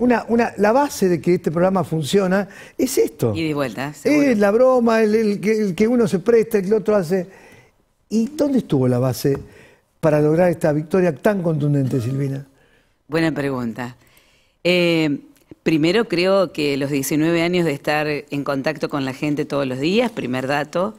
Una, una, la base de que este programa funciona es esto. Y de vuelta. Es la broma, el, que, uno se presta, el el otro hace. ¿Y dónde estuvo la base para lograr esta victoria tan contundente, Silvina? Buena pregunta. Eh, primero creo que los 19 años de estar en contacto con la gente todos los días, primer dato,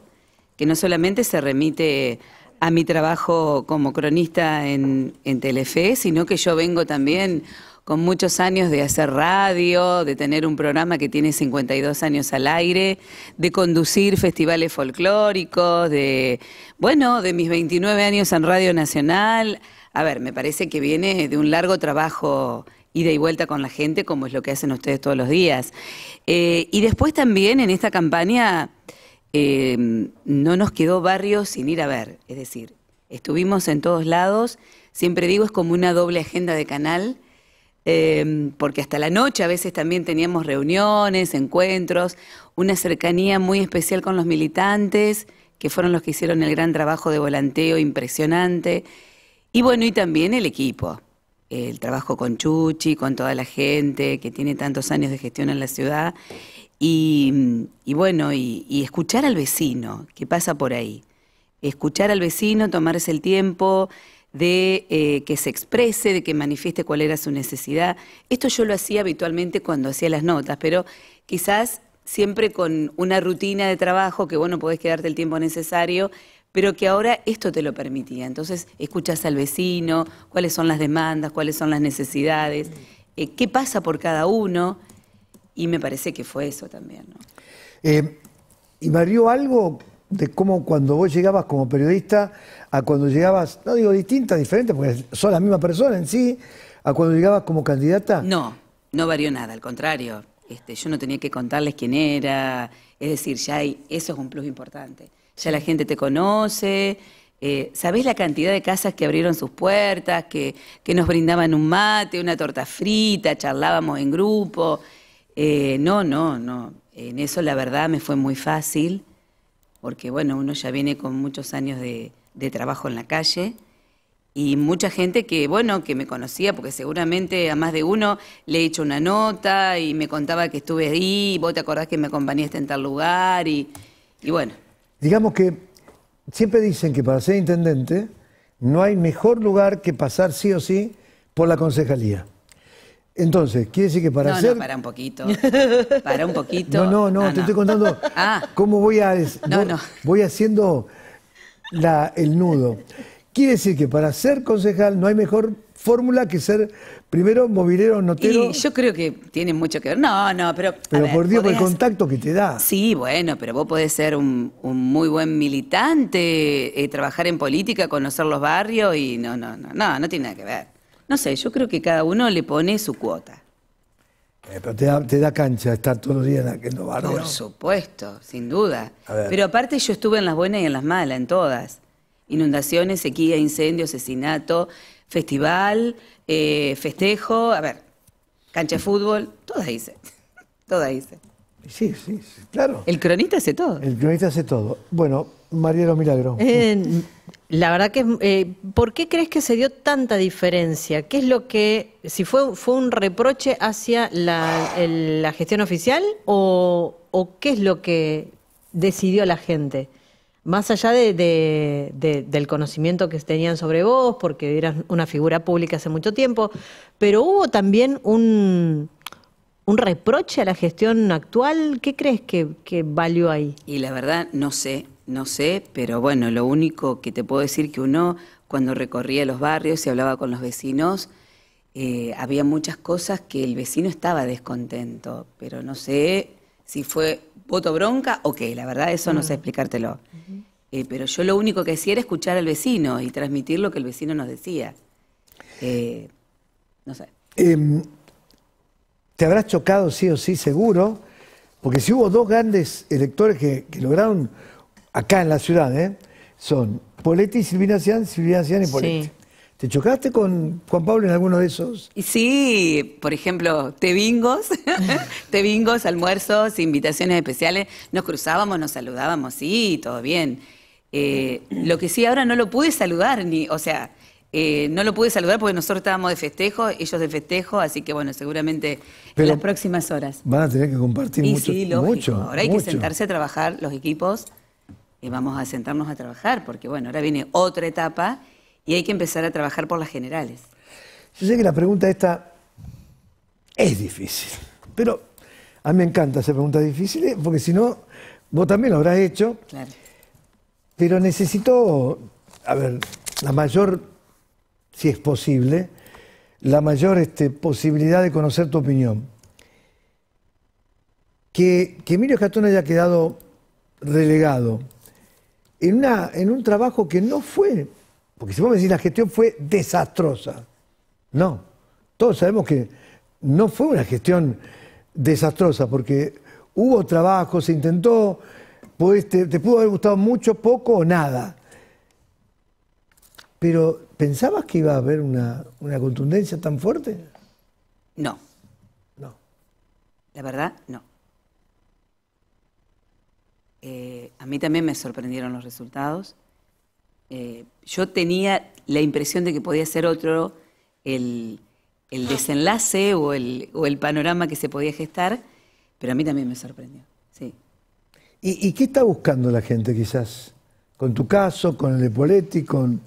que no solamente se remite a mi trabajo como cronista en, en Telefe, sino que yo vengo también con muchos años de hacer radio, de tener un programa que tiene 52 años al aire, de conducir festivales folclóricos, de, bueno, de mis 29 años en Radio Nacional. A ver, me parece que viene de un largo trabajo ida y vuelta con la gente, como es lo que hacen ustedes todos los días. Eh, y después también en esta campaña em, no nos quedó barrio sin ir a ver, es decir, estuvimos en todos lados, siempre digo es como una doble agenda de canal, Em, porque hasta la noche a veces también teníamos reuniones, encuentros, una cercanía muy especial con los militantes, que fueron los que hicieron el gran trabajo de volanteo impresionante, y bueno, y también el equipo, el trabajo con Chuchi, con toda la gente que tiene tantos años de gestión en la ciudad, y, bueno, y, y escuchar al vecino que pasa por ahí, escuchar al vecino, tomarse el tiempo, de eh, que se exprese, de que manifieste cuál era su necesidad. Esto yo lo hacía habitualmente cuando hacía las notas, pero quizás siempre con una rutina de trabajo que vos no podés quedarte el tiempo necesario, pero que ahora esto te lo permitía. Entonces, escuchas al vecino, cuáles son las demandas, cuáles son las necesidades, eh, qué pasa por cada uno, y me parece que fue eso también. ¿Y Mario, eh, algo de cómo cuando vos llegabas como periodista a cuando llegabas, no digo distinta, diferente, porque son la misma persona en sí, a cuando llegabas como candidata? No, no varió nada, al contrario. Este, yo no tenía que contarles quién era, es decir, ya hay, eso es un plus importante. Ya la gente te conoce, eh, ¿sabés la cantidad de casas que abrieron sus puertas, que, nos brindaban un mate, una torta frita, charlábamos en grupo? Eh, no, no, no. En eso la verdad me fue muy fácil porque bueno, uno ya viene con muchos años de, trabajo en la calle y mucha gente que, bueno, que me conocía, porque seguramente a más de uno le he hecho una nota y me contaba que estuve ahí, vos te acordás que me acompañaste en tal lugar y, y bueno. Digamos que siempre dicen que para ser intendente no hay mejor lugar que pasar sí o sí por la concejalía. Entonces, quiere decir que para no, No, para un poquito. Para un poquito. No, no, no, te estoy contando ah. cómo voy a. No, no. Voy haciendo la, el nudo. Quiere decir que para ser concejal no hay mejor fórmula que ser primero movilero notero. Y yo creo que tiene mucho que ver. No, no, pero. Pero por Dios, por el contacto que te da. Sí, bueno, pero vos podés ser un, muy buen militante, eh, trabajar en política, conocer los barrios y no, no, no, no, no tiene nada que ver. No sé, yo creo que cada uno le pone su cuota. Eh, pero te da, te da, cancha estar todos los días en aquel barrio. Por supuesto, sin duda. Pero aparte yo estuve en las buenas y en las malas, en todas. Inundaciones, sequía, incendio, asesinato, festival, eh, festejo, a ver, cancha de fútbol, todas hice. todas hice. Sí, sí, sí, claro. El cronista hace todo. El cronista hace todo. Bueno, Mariano Milagro. Eh, la verdad que, eh, ¿por qué crees que se dio tanta diferencia? ¿Qué es lo que, si fue, fue un reproche hacia la, gestión oficial o, qué es lo que decidió la gente? Más allá de, del conocimiento que tenían sobre vos, porque eras una figura pública hace mucho tiempo, pero hubo también un, un reproche a la gestión actual? ¿Qué crees que, valió ahí? Y la verdad, no sé. No sé, pero bueno, lo único que te puedo decir que uno cuando recorría los barrios y hablaba con los vecinos, eh, había muchas cosas que el vecino estaba descontento, pero no sé si fue voto bronca o qué, la verdad eso no sé mm. explicártelo. Eh, pero yo lo único que hacía era escuchar al vecino y transmitir lo que el vecino nos decía. Eh, no sé. Em, te habrás chocado sí o sí, seguro, porque si hubo dos grandes electores que lograron acá en la ciudad, ¿eh? son Poletti, Silvina Cian, Silvina Cian y Poletti. ¿Te chocaste con Juan Pablo en alguno de esos? Sí, por ejemplo, te te bingos, almuerzos, invitaciones especiales. Nos cruzábamos, nos saludábamos, sí, todo bien. Eh, lo que sí, ahora no lo pude saludar, ni, o sea, eh, no lo pude saludar porque nosotros estábamos de festejo, ellos de festejo, así que bueno, seguramente en las próximas horas. Van a tener que compartir mucho. Sí, ahora hay que sentarse a trabajar los equipos y vamos a sentarnos a trabajar, porque bueno, ahora viene otra etapa y hay que empezar a trabajar por las generales. Yo sé que la pregunta esta es difícil, pero a mí me encanta hacer preguntas difíciles, porque si no, vos también lo habrás hecho. Pero necesito, a ver, la mayor, si es posible, la mayor este, posibilidad de conocer tu opinión. Que, que Emilio Catón haya quedado relegado en, una, en un trabajo que no fue, porque si vos me decís la gestión fue desastrosa, no, todos sabemos que no fue una gestión desastrosa, porque hubo trabajo, se intentó, pues te, pudo haber gustado mucho, poco o nada. Pero ¿pensabas que iba a haber una, una contundencia tan fuerte? No. No. La verdad, no. Eh, a mí también me sorprendieron los resultados. Eh, yo tenía la impresión de que podía ser otro el, desenlace o el, panorama que se podía gestar, pero a mí también me sorprendió, sí. ¿Y, qué está buscando la gente quizás? ¿Con tu caso, con el de Poletti, con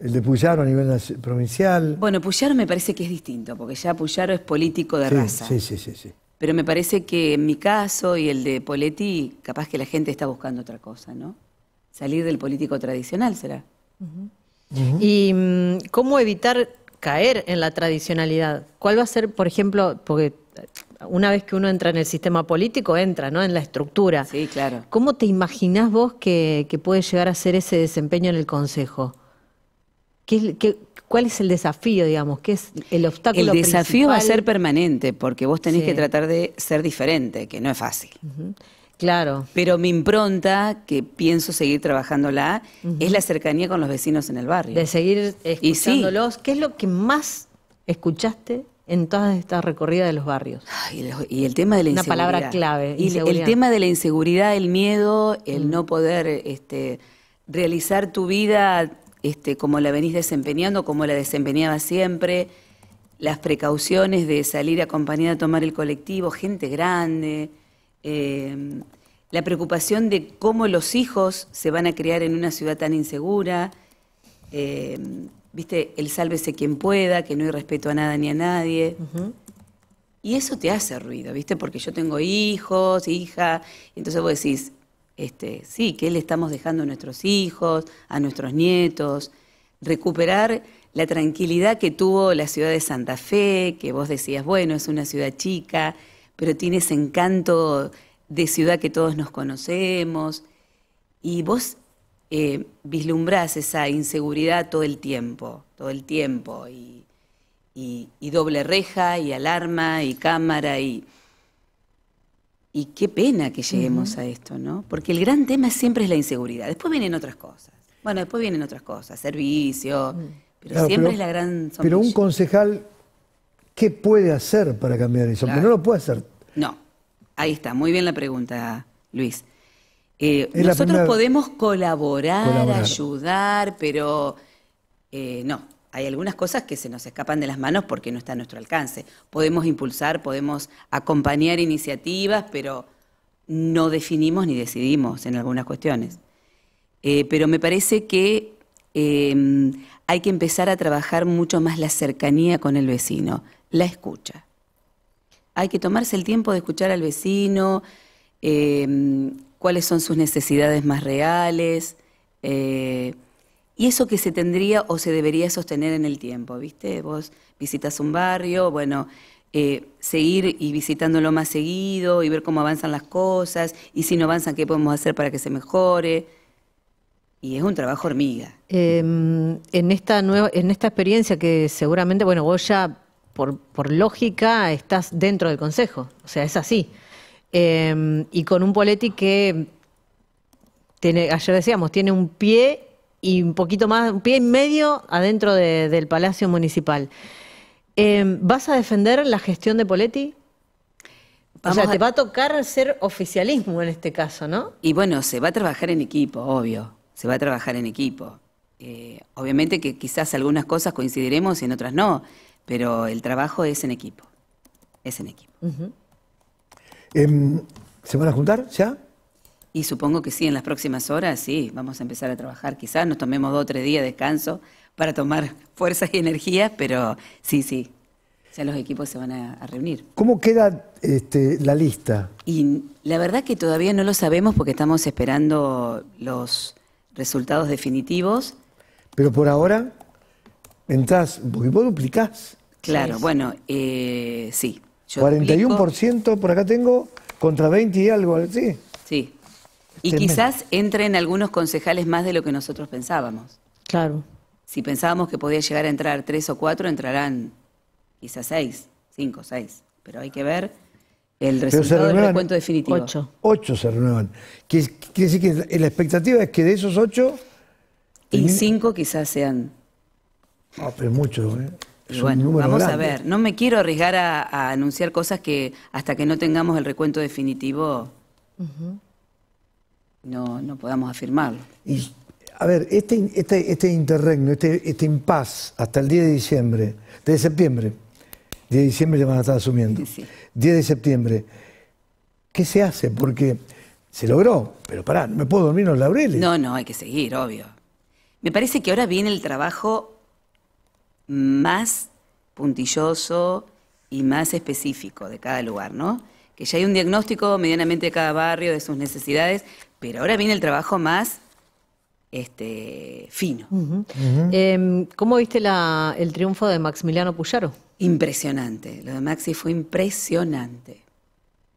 el de Puyaro a nivel provincial? Bueno, Puyaro me parece que es distinto, porque ya Puyaro es político de raza. Sí, sí, sí, sí. Pero me parece que en mi caso y el de Poletti, capaz que la gente está buscando otra cosa, ¿no? Salir del político tradicional será. ¿Y mm, cómo evitar caer en la tradicionalidad? ¿Cuál va a ser, por ejemplo, porque una vez que uno entra en el sistema político, entra, ¿no? En la estructura. Sí, claro. ¿Cómo te imaginás vos que, que puede llegar a ser ese desempeño en el Consejo? cuál es el desafío, digamos? ¿Qué es el obstáculo? El desafío va a ser permanente, porque vos tenés que tratar de ser diferente, que no es fácil. Claro. Pero mi impronta, que pienso seguir trabajándola, es la cercanía con los vecinos en el barrio. De seguir escuchándolos. ¿Qué es lo que más escuchaste en toda esta recorrida de los barrios? y, el, tema de la inseguridad. Una palabra clave. el, tema de la inseguridad, el miedo, el mm. no poder este, realizar tu vida este, como la venís desempeñando, como la desempeñaba siempre, las precauciones de salir acompañada a tomar el colectivo, gente grande, em, la preocupación de cómo los hijos se van a criar en una ciudad tan insegura, em, viste, el sálvese quien pueda, que no hay respeto a nada ni a nadie. Y eso te hace ruido, ¿viste? Porque yo tengo hijos, hija, entonces vos decís, este, sí, que le estamos dejando a nuestros hijos, a nuestros nietos, recuperar la tranquilidad que tuvo la ciudad de Santa Fe, que vos decías, bueno, es una ciudad chica, pero tiene ese encanto de ciudad que todos nos conocemos, y vos eh, vislumbrás esa inseguridad todo el tiempo, todo el tiempo, y doble reja, y alarma, y cámara, y y qué pena que lleguemos a esto, ¿no? Porque el gran tema siempre es la inseguridad. Después vienen otras cosas. Bueno, después vienen otras cosas, servicio, pero siempre es la gran... Pero un concejal, ¿qué puede hacer para cambiar eso? Porque no lo puede hacer. No, ahí está, muy bien la pregunta, Luis. Eh, nosotros podemos colaborar, colaborar, ayudar, pero eh, no, hay algunas cosas que se nos escapan de las manos porque no está a nuestro alcance. Podemos impulsar, podemos acompañar iniciativas, pero no definimos ni decidimos en algunas cuestiones. Eh, pero me parece que em, hay que empezar a trabajar mucho más la cercanía con el vecino, la escucha. Hay que tomarse el tiempo de escuchar al vecino, em, cuáles son sus necesidades más reales, eh, y eso que se tendría o se debería sostener en el tiempo, ¿viste? Vos visitas un barrio, bueno, eh, seguir y visitándolo más seguido y ver cómo avanzan las cosas y si no avanzan, qué podemos hacer para que se mejore. Y es un trabajo hormiga. Em, en, esta nueva, en esta experiencia que seguramente, bueno, vos ya por, lógica estás dentro del consejo, o sea, es así. Em, y con un Poletti que ayer decíamos, tiene un pie y un poquito más, un pie y medio adentro del Palacio Municipal. Eh, ¿Vas a defender la gestión de Poletti? o sea, te va a tocar ser oficialismo en este caso, ¿no? Y bueno, se va a trabajar en equipo, obvio. Se va a trabajar en equipo. Eh, obviamente que quizás algunas cosas coincidiremos y en otras no, pero el trabajo es en equipo. Es en equipo. Em, ¿Se van a juntar ya? Y supongo que sí, en las próximas horas, sí, vamos a empezar a trabajar. Quizás nos tomemos dos o tres días de descanso para tomar fuerzas y energías, pero sí, sí, o los equipos se van a, reunir. ¿Cómo queda este, la lista? Y la verdad que todavía no lo sabemos porque estamos esperando los resultados definitivos. Pero por ahora, entras, porque vos duplicás. Claro, bueno, eh, sí. 41% por acá tengo, contra 20 y algo, ¿sí? Sí, y quizás entren algunos concejales más de lo que nosotros pensábamos. Claro. Si pensábamos que podía llegar a entrar tres o cuatro, entrarán quizás seis, cinco, seis. Pero hay que ver el resultado del recuento definitivo. Ocho. Ocho se renuevan. Quiere, decir que la expectativa es que de esos ocho... Y cinco quizás sean... No, ah, pero mucho, ¿eh? bueno, vamos a ver. No me quiero arriesgar a, anunciar cosas que hasta que no tengamos el recuento definitivo no, no podamos afirmarlo. Y, a ver, este, este, este interregno, este, este impas hasta el 10 de diciembre, de septiembre, 10 de diciembre ya van a estar asumiendo, 10 de septiembre, ¿qué se hace? Porque se logró, pero pará, no me puedo dormir en los laureles. No, no, hay que seguir, obvio. Me parece que ahora viene el trabajo más puntilloso y más específico de cada lugar, ¿no? Que ya hay un diagnóstico medianamente de cada barrio, de sus necesidades, pero ahora viene el trabajo más este, fino. Em, ¿Cómo viste el triunfo de Maximiliano Puyaro? Impresionante. Lo de Maxi fue impresionante.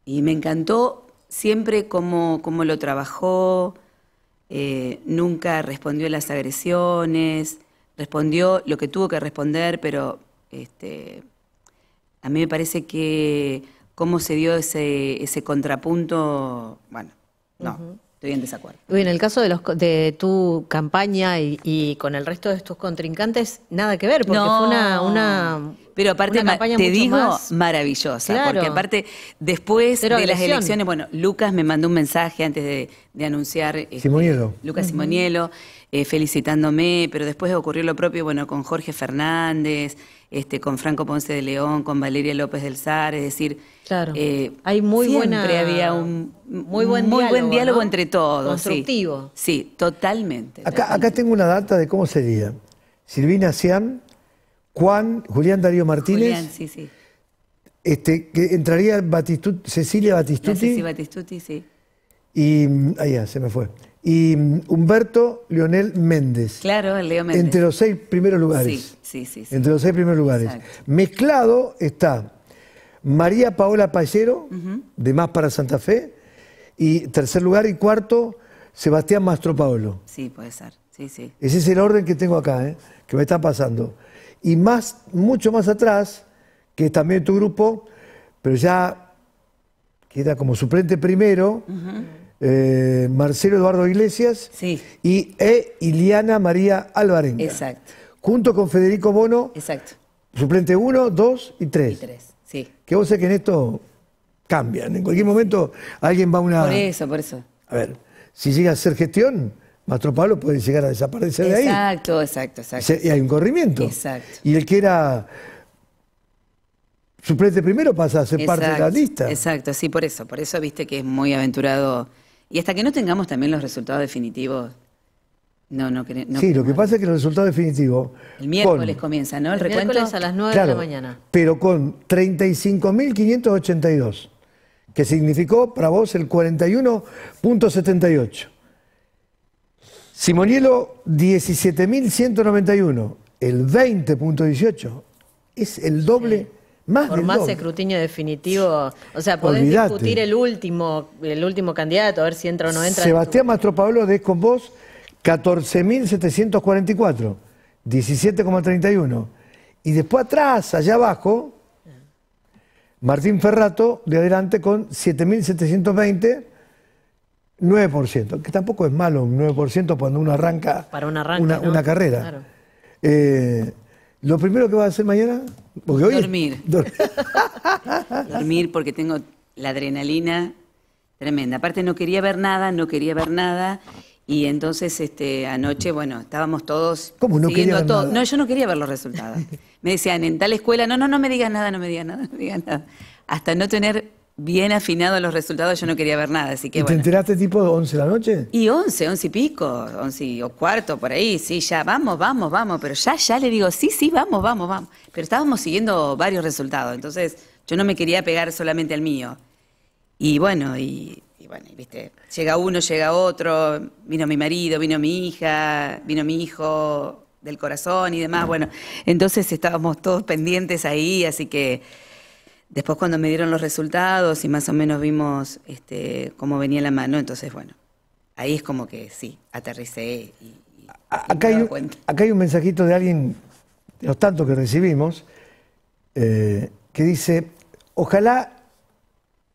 Y me encantó siempre cómo, lo trabajó. Eh, nunca respondió a las agresiones. Respondió lo que tuvo que responder, pero este, a mí me parece que cómo se dio ese, ese contrapunto. Bueno, no. Estoy en desacuerdo. en el caso de, los, de tu campaña y, con el resto de tus contrincantes, nada que ver, porque fue una, una, Pero aparte, te digo, maravillosa. Porque aparte, después de las elecciones, bueno, Lucas me mandó un mensaje antes de, anunciar. Este, Lucas Simonielo. Eh, felicitándome, pero después ocurrió lo propio, bueno, con Jorge Fernández, este, con Franco Ponce de León, con Valeria López del Sar, es decir, eh, hay muy siempre había un muy buen diálogo, entre todos. Constructivo. Sí, totalmente, acá, tengo una data de cómo sería. Silvina Cian, Juan, Julián Darío Martínez. sí, sí. Este, que entraría Batistuti, Cecilia Batistuti. Cecilia Batistuti, sí y ahí ya, se me fue. Y Humberto Leonel Méndez. Claro, Leo Méndez. Entre los seis primeros lugares. Sí, sí, sí. Entre los seis primeros lugares. Mezclado está María Paola Pallero, de Más para Santa Fe, y tercer lugar y cuarto, Sebastián Mastro Paolo. Sí, puede ser. Sí, sí. Ese es el orden que tengo acá, ¿eh? que me está pasando. Y más, mucho más atrás, que es también tu grupo, pero ya queda como suplente primero eh, Marcelo Eduardo Iglesias y e Iliana María Alvarenga. Exacto. Junto con Federico Bono, Exacto. suplente uno, dos y tres, sí. Que vos sé que en esto cambian. En cualquier momento alguien va a una... Por eso, por eso. A ver, si llega a ser gestión, Mastro Pablo puede llegar a desaparecer de ahí. Exacto, exacto, exacto. Y hay un corrimiento. Exacto. Y el que era suplente primero pasa a ser parte de la lista. Exacto, sí, por eso, por eso viste que es muy aventurado. Y hasta que no tengamos también los resultados definitivos, no, no, Sí, lo que pasa es que el resultado definitivo. El miércoles comienza, ¿no? El, recuento. es a las 9 de la mañana. Pero con 35.582, que significó para vos el 41.78. Simonielo, 17.191, el 20.18. Es el doble. Por más escrutinio definitivo, o sea, podés discutir el último, el último candidato, a ver si entra o no entra. Sebastián Mastro Pablo es con vos 14.744, 17,31. Y después atrás, allá abajo, Martín Ferrato de adelante con 7.720, 9%, que tampoco es malo un 9% cuando uno arranca, una, carrera. Eh, lo primero que voy a hacer mañana, es dormir. dormir porque tengo la adrenalina tremenda. Aparte no quería ver nada, no quería ver nada. Y entonces este, anoche, bueno, estábamos todos ¿Cómo no siguiendo todo. No, yo no quería ver los resultados. me decían, en tal escuela, no, no, no me digas nada, no me digas nada, no me digas nada. Hasta no tener bien afinados los resultados, yo no quería ver nada, así que... ¿Y bueno. ¿Te enteraste tipo 11 de la noche? Y 11, 11 y pico, 11 o cuarto, por ahí, sí, ya, vamos, vamos, vamos, pero ya, ya le digo, sí, sí, vamos, vamos, vamos. Pero estábamos siguiendo varios resultados, entonces yo no me quería pegar solamente al mío. Y bueno, y, bueno, viste, llega uno, llega otro, vino mi marido, vino mi hija, vino mi hijo del corazón y demás, bueno, entonces estábamos todos pendientes ahí, así que Después cuando me dieron los resultados y más o menos vimos este, cómo venía la mano, entonces bueno, ahí es como que sí, aterricé y... acá, hay, un mensajito de alguien, de los tantos que recibimos, eh, que dice, ojalá,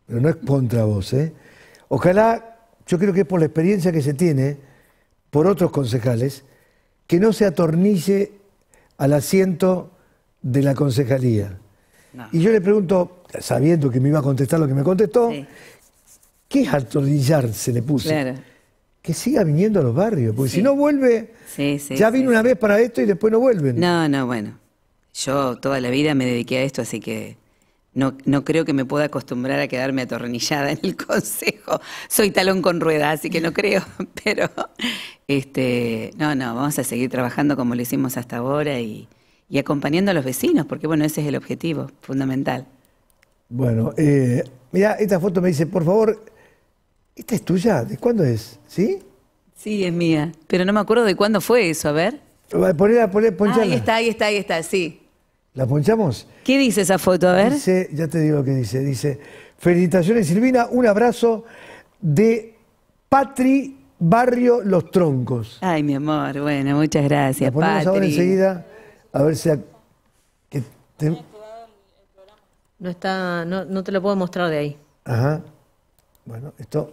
pero no es contra vos, eh, ojalá, yo creo que es por la experiencia que se tiene, por otros concejales, que no se atornille al asiento de la concejalía y yo le pregunto, sabiendo que me iba a contestar lo que me contestó, es atornillar se le puso? Que siga viniendo a los barrios, porque si no vuelve, ya vino una vez para esto y después no vuelven. No, no, bueno. Yo toda la vida me dediqué a esto, así que no, no creo que me pueda acostumbrar a quedarme atornillada en el consejo. Soy talón con rueda, así que no creo. Pero, este, no, no, vamos a seguir trabajando como lo hicimos hasta ahora y, y acompañando a los vecinos, porque bueno, ese es el objetivo fundamental. Bueno, eh, mira, esta foto me dice, por favor, ¿esta es tuya? ¿De cuándo es? ¿Sí? Sí, es mía, pero no me acuerdo de cuándo fue eso, a ver. Ponela, ponela, ponchala. ahí está, ahí está, ahí está, sí. ¿La ponchamos? ¿Qué dice esa foto? A ver. Dice, ya te digo qué dice. Dice, felicitaciones Silvina, un abrazo de Patri Barrio Los Troncos. Ay, mi amor, bueno, muchas gracias, La Patri. ahora enseguida a ver si... No está, no, te lo puedo mostrar de ahí. Ajá. Bueno, esto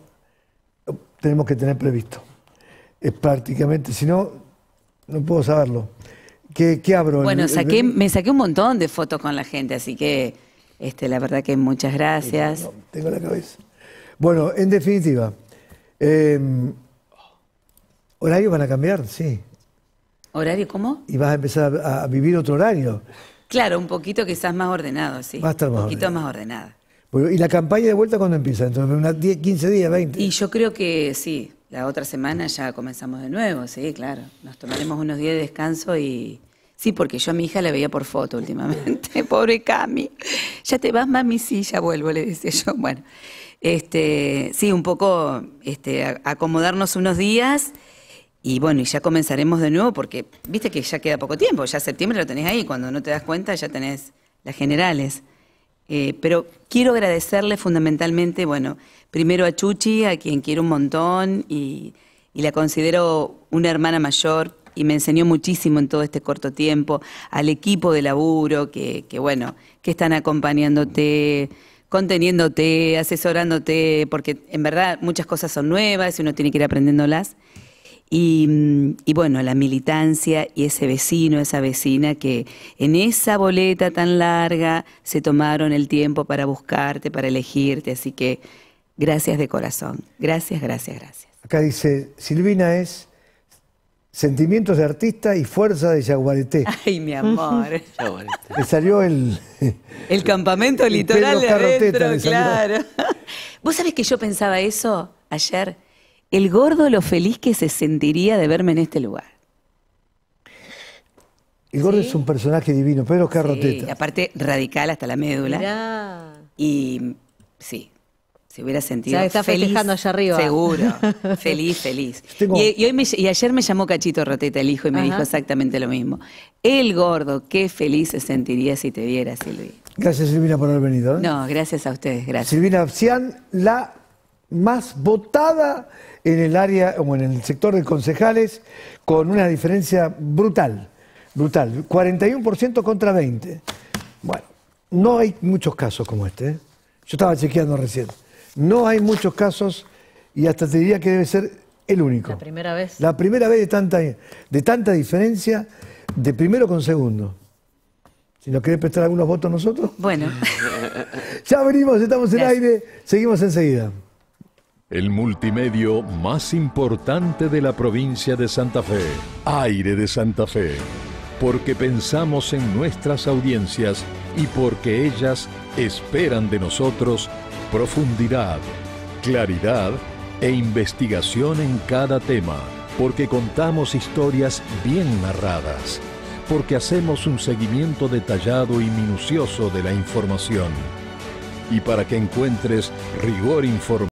tenemos que tener previsto. Es prácticamente, si no, no puedo saberlo. ¿Qué, qué abro? Bueno, saqué, me saqué un montón de fotos con la gente, así que este, la verdad que muchas gracias. tengo la cabeza. Bueno, en definitiva, eh, horarios van a cambiar, sí. ¿Horario cómo? Y vas a empezar a, vivir otro horario. Claro, un poquito quizás más ordenado, sí. Un poquito más ordenada. ¿Y la campaña de vuelta cuándo empieza? Entonces, unas 10, 15 días, 20. Y yo creo que sí, la otra semana ya comenzamos de nuevo, sí, claro. Nos tomaremos unos días de descanso y... Sí, porque yo a mi hija la veía por foto últimamente, pobre Cami. Ya te vas, mami, sí, ya vuelvo, le decía yo. Bueno, este, sí, un poco este, acomodarnos unos días y bueno, y ya comenzaremos de nuevo porque viste que ya queda poco tiempo, ya septiembre lo tenés ahí, cuando no te das cuenta ya tenés las generales. Eh, pero quiero agradecerle fundamentalmente, bueno, primero a Chuchi, a quien quiero un montón y, la considero una hermana mayor y me enseñó muchísimo en todo este corto tiempo, al equipo de laburo que, que bueno, que están acompañándote, conteniéndote, asesorándote, porque en verdad muchas cosas son nuevas y uno tiene que ir aprendiéndolas. Mm, y, bueno, la militancia y ese vecino, esa vecina que en esa boleta tan larga se tomaron el tiempo para buscarte, para elegirte. Así que gracias de corazón. Gracias, gracias, gracias. Acá dice, Silvina es sentimientos de artista y fuerza de yaguareté. Ay, mi amor. le salió el... El campamento litoral de claro. ¿Vos sabés que yo pensaba eso ayer? el gordo lo feliz que se sentiría de verme en este lugar. El gordo es un personaje divino, qué Roteta. Sí, aparte radical hasta la médula. Y sí, se hubiera sentido feliz. está feliz, festejando allá arriba. Seguro, feliz, feliz. Y, ayer me llamó Cachito Roteta, el hijo, y me dijo exactamente lo mismo. El gordo, qué feliz se sentiría si te viera, Silvi. Gracias, Silvina, por haber venido. ¿eh? No, gracias a ustedes, gracias. Silvina sean la más votada en el área o en el sector de concejales con una diferencia brutal, brutal, 41% contra 20. Bueno, no hay muchos casos como este. ¿eh? Yo estaba chequeando recién. No hay muchos casos y hasta te diría que debe ser el único. La primera vez. La primera vez de tanta, de tanta diferencia de primero con segundo. Si nos querés prestar algunos votos nosotros. Bueno. ya venimos, estamos en aire, seguimos enseguida el multimedio más importante de la provincia de Santa Fe, Aire de Santa Fe, porque pensamos en nuestras audiencias y porque ellas esperan de nosotros profundidad, claridad e investigación en cada tema, porque contamos historias bien narradas, porque hacemos un seguimiento detallado y minucioso de la información y para que encuentres rigor informativo